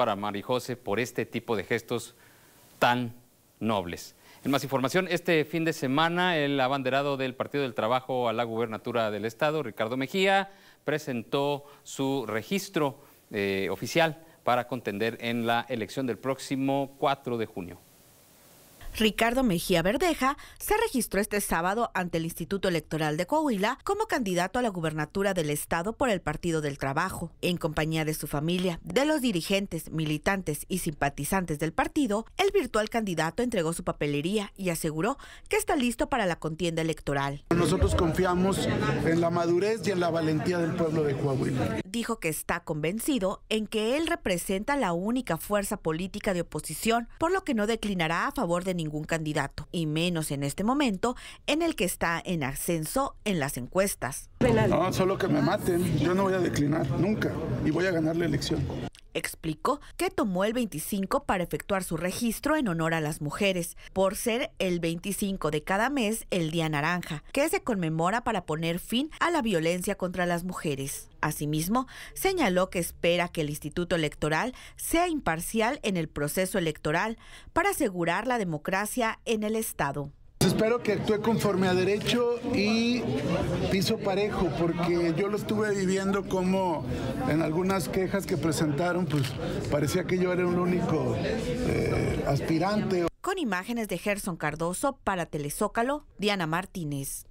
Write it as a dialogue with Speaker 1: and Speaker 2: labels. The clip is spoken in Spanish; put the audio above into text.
Speaker 1: para Marijose por este tipo de gestos tan nobles. En más información, este fin de semana el abanderado del Partido del Trabajo a la gubernatura del Estado, Ricardo Mejía, presentó su registro eh, oficial para contender en la elección del próximo 4 de junio.
Speaker 2: Ricardo Mejía Verdeja se registró este sábado ante el Instituto Electoral de Coahuila como candidato a la gubernatura del estado por el Partido del Trabajo, en compañía de su familia, de los dirigentes, militantes y simpatizantes del partido. El virtual candidato entregó su papelería y aseguró que está listo para la contienda electoral. Nosotros confiamos en la madurez y en la valentía del pueblo de Coahuila dijo que está convencido en que él representa la única fuerza política de oposición, por lo que no declinará a favor de ningún candidato, y menos en este momento en el que está en ascenso en las encuestas. No, solo
Speaker 3: que me maten, yo no voy a declinar nunca y voy a ganar la elección
Speaker 2: explicó que tomó el 25 para efectuar su registro en honor a las mujeres, por ser el 25 de cada mes el Día Naranja, que se conmemora para poner fin a la violencia contra las mujeres. Asimismo, señaló que espera que el Instituto Electoral sea imparcial en el proceso electoral para asegurar la democracia en el Estado.
Speaker 3: Espero que actúe conforme a derecho y piso parejo, porque yo lo estuve viviendo como en algunas quejas que presentaron, pues parecía que yo era un único eh,
Speaker 2: aspirante. Con imágenes de Gerson Cardoso para Telezócalo, Diana Martínez.